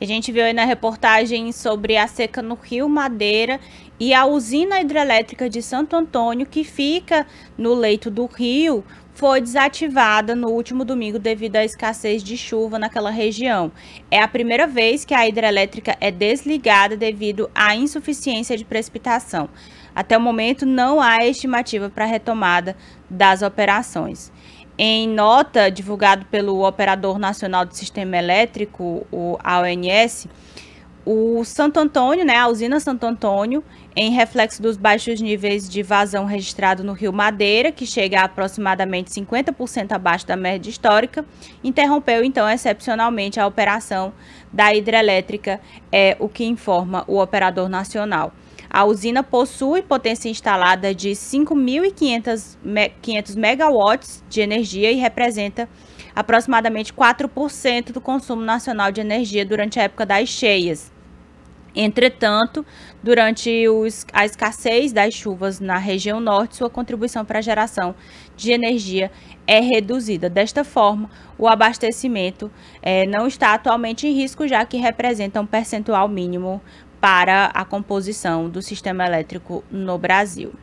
A gente viu aí na reportagem sobre a seca no Rio Madeira e a usina hidrelétrica de Santo Antônio, que fica no leito do rio, foi desativada no último domingo devido à escassez de chuva naquela região. É a primeira vez que a hidrelétrica é desligada devido à insuficiência de precipitação. Até o momento, não há estimativa para a retomada das operações. Em nota divulgado pelo Operador Nacional do Sistema Elétrico, o ONS, o Santo Antônio, né, a usina Santo Antônio, em reflexo dos baixos níveis de vazão registrado no Rio Madeira, que chega a aproximadamente 50% abaixo da média histórica, interrompeu então excepcionalmente a operação da hidrelétrica, é o que informa o operador nacional. A usina possui potência instalada de 5.500 megawatts de energia e representa aproximadamente 4% do consumo nacional de energia durante a época das cheias. Entretanto, durante os, a escassez das chuvas na região norte, sua contribuição para a geração de energia é reduzida. Desta forma, o abastecimento é, não está atualmente em risco, já que representa um percentual mínimo para a composição do sistema elétrico no Brasil.